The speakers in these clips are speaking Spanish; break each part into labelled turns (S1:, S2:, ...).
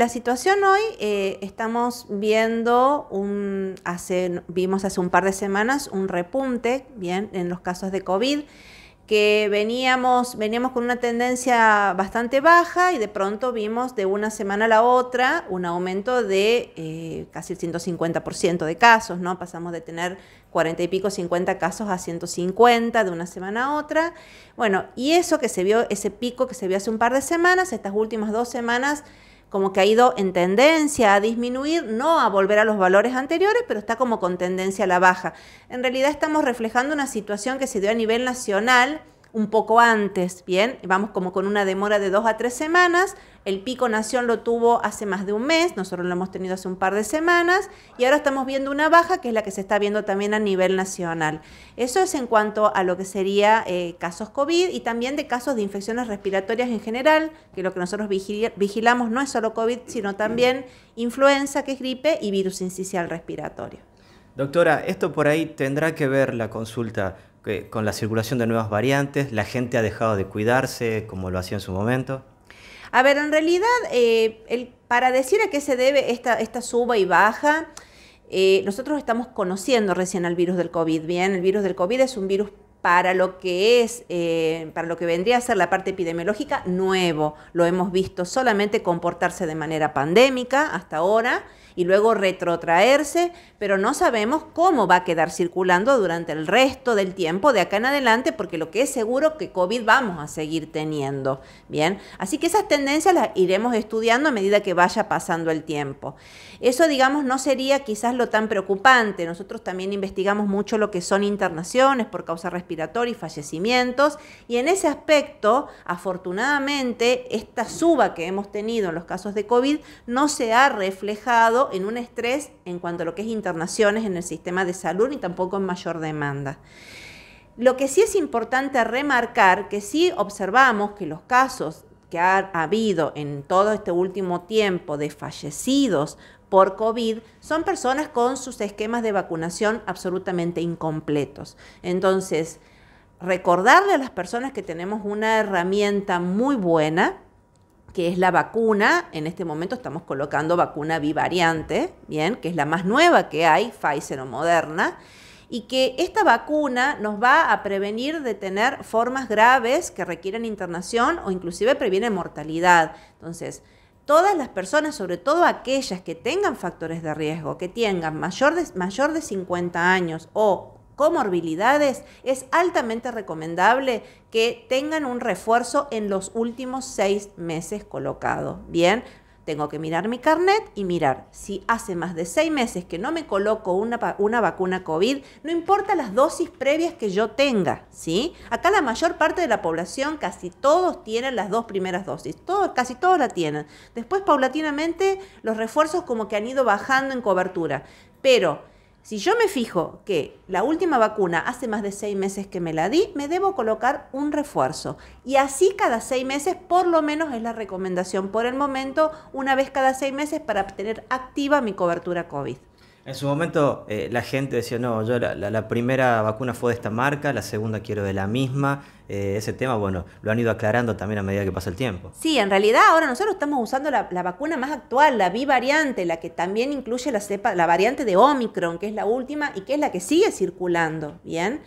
S1: La situación hoy eh, estamos viendo un hace, vimos hace un par de semanas un repunte, bien, en los casos de COVID que veníamos, veníamos con una tendencia bastante baja y de pronto vimos de una semana a la otra un aumento de eh, casi el 150% de casos, ¿no? Pasamos de tener 40 y pico, 50 casos a 150 de una semana a otra. Bueno, y eso que se vio, ese pico que se vio hace un par de semanas, estas últimas dos semanas, como que ha ido en tendencia a disminuir, no a volver a los valores anteriores, pero está como con tendencia a la baja. En realidad estamos reflejando una situación que se dio a nivel nacional un poco antes, ¿bien? Vamos como con una demora de dos a tres semanas. El pico nación lo tuvo hace más de un mes, nosotros lo hemos tenido hace un par de semanas y ahora estamos viendo una baja que es la que se está viendo también a nivel nacional. Eso es en cuanto a lo que sería eh, casos COVID y también de casos de infecciones respiratorias en general, que lo que nosotros vigilamos no es solo COVID, sino también influenza, que es gripe, y virus incisional respiratorio.
S2: Doctora, esto por ahí tendrá que ver la consulta eh, con la circulación de nuevas variantes, la gente ha dejado de cuidarse como lo hacía en su momento.
S1: A ver, en realidad, eh, para decir a qué se debe esta, suba y baja, eh, nosotros estamos conociendo recién al virus del COVID, ¿bien? El virus del COVID es un virus para lo que es, eh, para lo que vendría a ser la parte epidemiológica, nuevo. Lo hemos visto solamente comportarse de manera pandémica hasta ahora y luego retrotraerse, pero no sabemos cómo va a quedar circulando durante el resto del tiempo de acá en adelante, porque lo que es seguro que COVID vamos a seguir teniendo. Bien, así que esas tendencias las iremos estudiando a medida que vaya pasando el tiempo. Eso, digamos, no sería quizás lo tan preocupante. Nosotros también investigamos mucho lo que son internaciones por causa respiratoria y fallecimientos. Y en ese aspecto, afortunadamente, esta suba que hemos tenido en los casos de COVID no se ha reflejado en un estrés en cuanto a lo que es internaciones en el sistema de salud ni tampoco en mayor demanda. Lo que sí es importante remarcar que sí observamos que los casos que ha habido en todo este último tiempo de fallecidos por COVID son personas con sus esquemas de vacunación absolutamente incompletos. Entonces, recordarle a las personas que tenemos una herramienta muy buena, que es la vacuna, en este momento estamos colocando vacuna bivariante, bien, que es la más nueva que hay, Pfizer o Moderna, y que esta vacuna nos va a prevenir de tener formas graves que requieren internación o inclusive previene mortalidad. Entonces, todas las personas, sobre todo aquellas que tengan factores de riesgo, que tengan mayor de, mayor de 50 años o comorbilidades, es altamente recomendable que tengan un refuerzo en los últimos seis meses colocado. Bien, tengo que mirar mi carnet y mirar si hace más de seis meses que no me coloco una, vacuna COVID, no importa las dosis previas que yo tenga, ¿sí? Acá la mayor parte de la población, casi todos tienen las dos primeras dosis, casi todos la tienen. Después, paulatinamente, los refuerzos como que han ido bajando en cobertura, pero si yo me fijo que la última vacuna hace más de seis meses que me la di, me debo colocar un refuerzo. Y así cada seis meses, por lo menos es la recomendación por el momento, una vez cada seis meses para obtener activa mi cobertura COVID.
S2: En su momento eh, la gente decía, no, yo la, primera vacuna fue de esta marca, la segunda quiero de la misma. Eh, ese tema, bueno, lo han ido aclarando también a medida que pasa el tiempo.
S1: Sí, en realidad ahora nosotros estamos usando la, vacuna más actual, la bivariante, la que también incluye la, cepa, la variante de Omicron, que es la última y que es la que sigue circulando, ¿bien?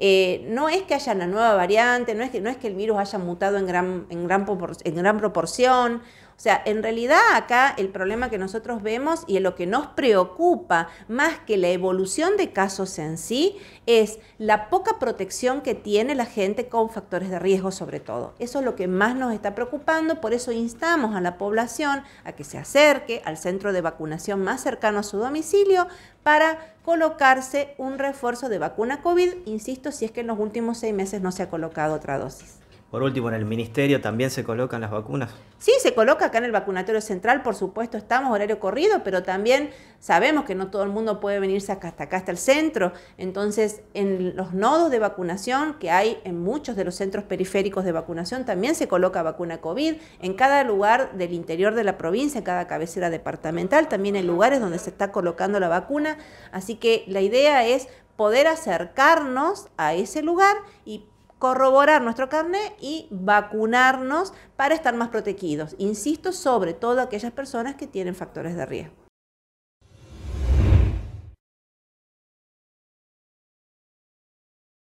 S1: Eh, no es que haya una nueva variante, no es que, no es que el virus haya mutado en gran, en gran, en gran proporción o sea, en realidad acá el problema que nosotros vemos y lo que nos preocupa más que la evolución de casos en sí es la poca protección que tiene la gente con factores de riesgo sobre todo. Eso es lo que más nos está preocupando, por eso instamos a la población a que se acerque al centro de vacunación más cercano a su domicilio para colocarse un refuerzo de vacuna COVID, insisto, si es que en los últimos seis meses no se ha colocado otra dosis.
S2: Por último, en el ministerio también se colocan las vacunas.
S1: Sí, se coloca acá en el vacunatorio central, por supuesto, estamos horario corrido, pero también sabemos que no todo el mundo puede venirse hasta acá, hasta el centro. Entonces, en los nodos de vacunación que hay en muchos de los centros periféricos de vacunación, también se coloca vacuna COVID. En cada lugar del interior de la provincia, en cada cabecera departamental, también en lugares donde se está colocando la vacuna. Así que la idea es poder acercarnos a ese lugar y corroborar nuestro carnet y vacunarnos para estar más protegidos. Insisto, sobre todo aquellas personas que tienen factores de riesgo.